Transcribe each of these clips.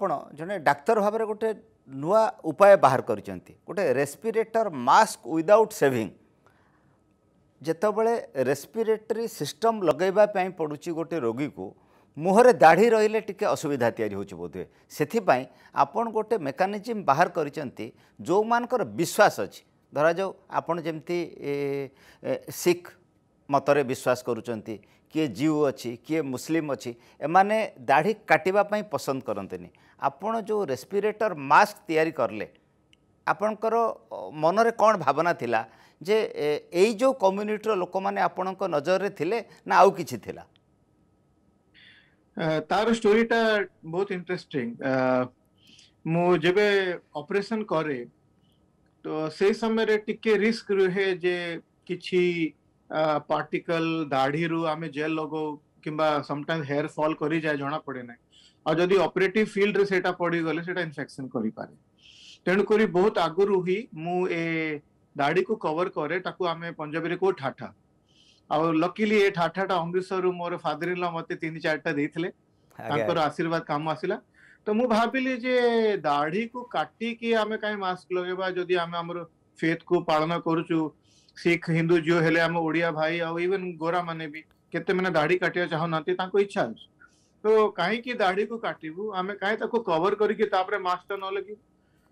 ଆପଣ ଜଣେ ଡାକ୍ତର ଭାବରେ ଗୋଟେ ନୂଆ ଉପାୟ ବାହାର କରିଛନ୍ତି ଗୋଟେ ରେସ୍ପିରେଟର ମାସ୍କ ୱିଦାଉଟ୍ ସେଭିଂ ଯେତେବେଳେ ରେସ୍ପିରେଟରୀ ସିଷ୍ଟମ ଲଗାଇବା ପାଇଁ ପଡ଼ୁଛି ଗୋଟେ ରୋଗୀକୁ ମୁହଁରେ ଦାଢ଼ି ରହିଲେ ଟିକିଏ ଅସୁବିଧା ତିଆରି ହେଉଛି ବୋଧହୁଏ ସେଥିପାଇଁ ଆପଣ ଗୋଟେ ମେକାନିଜିମ୍ ବାହାର କରିଛନ୍ତି ଯେଉଁମାନଙ୍କର ବିଶ୍ୱାସ ଅଛି ଧରାଯାଉ ଆପଣ ଯେମିତି ଶିଖ ମତରେ ବିଶ୍ୱାସ କରୁଛନ୍ତି କିଏ ଜିଉ ଅଛି କିଏ ମୁସଲିମ୍ ଅଛି ଏମାନେ ଦାଢ଼ି କାଟିବା ପାଇଁ ପସନ୍ଦ କରନ୍ତିନି ଆପଣ ଯେଉଁ ରେସ୍ପିରେଟର୍ ମାସ୍କ ତିଆରି କଲେ ଆପଣଙ୍କର ମନରେ କ'ଣ ଭାବନା ଥିଲା ଯେ ଏଇ ଯେଉଁ କମ୍ୟୁନିଟିର ଲୋକମାନେ ଆପଣଙ୍କ ନଜରରେ ଥିଲେ ନା ଆଉ କିଛି ଥିଲା ତାର ଷ୍ଟୋରିଟା ବହୁତ ଇଣ୍ଟରେଷ୍ଟିଂ ମୁଁ ଯେବେ ଅପରେସନ୍ କରେ ତ ସେଇ ସମୟରେ ଟିକେ ରିସ୍କ ରୁହେ ଯେ କିଛି पार्टिकल दाढ़ी रु आम जेल लगो कि समटाइम हेयर फल कर जना पड़े ना आदि अपरेट फिल्ड में पड़ गले इनफेक्शन करें तेणुक बहुत आगुरी ही मुझे दाढ़ी को कवर करे ताकु आम पंजाबी कहो ठाठा आ लकली ठाठा टा अमृतसर मोर फादर इन लॉ मत चार देर आशीर्वाद कम आसला तो मुझे भाविली जे दाढ़ी को काटिकी आम कहीं मस्क लगे जदि फेथ को पालन करुचु सिख हिंदू जो हेले हम ओडिया भाई आउ इवन गोरा माने भी केते माने दाढ़ी काटिया चाहो नाती ताको इच्छा है तो काई की दाढ़ी को काटिबू आमे काई ताको कवर करी के तापरे मास्टर न लगी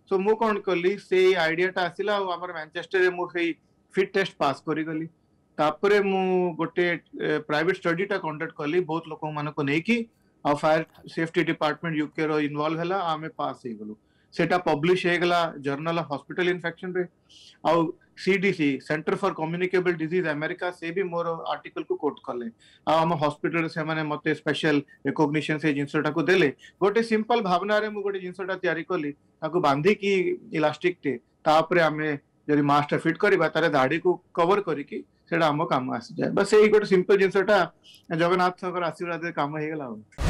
सो मु कोन करली से आइडिया ता आसीला हमर मैनचेस्टर रे मु सेई फिट टेस्ट पास करी गली तापरे मु गोटे प्राइवेट स्टडी ता कंडक्ट करली बहुत लोक मन को नेकी आ फायर सेफ्टी डिपार्टमेंट यूके रो इन्वॉल्व हला आमे पास हे गलू ସେଇଟା ପବ୍ଲିଶ ହେଇଗଲା ଜର୍ନାଲ ଅଫ୍ ହସ୍ପିଟାଲ ଇନଫେକ୍ସନରେ ଆଉ CDC center for communicable disease America ସେ ବି ମୋର ଆର୍ଟିକଲକୁ କୋଟ୍ କଲେ ଆଉ ଆମ ହସ୍ପିଟାଲରେ ସେମାନେ ମୋତେ ସ୍ପେଶାଲ ରେକଗ୍ନିସନ ସେଇ ଜିନିଷଟାକୁ ଦେଲେ ଗୋଟେ ସିମ୍ପଲ ଭାବନାରେ ମୁଁ ଗୋଟେ ଜିନିଷଟା ତିଆରି କଲି ତାକୁ ବାନ୍ଧିକି ଇଲାଷ୍ଟିକଟେ ତାପରେ ଆମେ ଯଦି ମାସ୍କଟା ଫିଟ୍ କରିବା ତାହେଲେ ଦାଢ଼ିକୁ କଭର କରିକି ସେଇଟା ଆମ କାମ ଆସିଯାଏ ବା ସେଇ ଗୋଟେ ସିମ୍ପଲ ଜିନିଷଟା ଜଗନ୍ନାଥଙ୍କର ଆଶୀର୍ବାଦରେ କାମ ହେଇଗଲା ଆଉ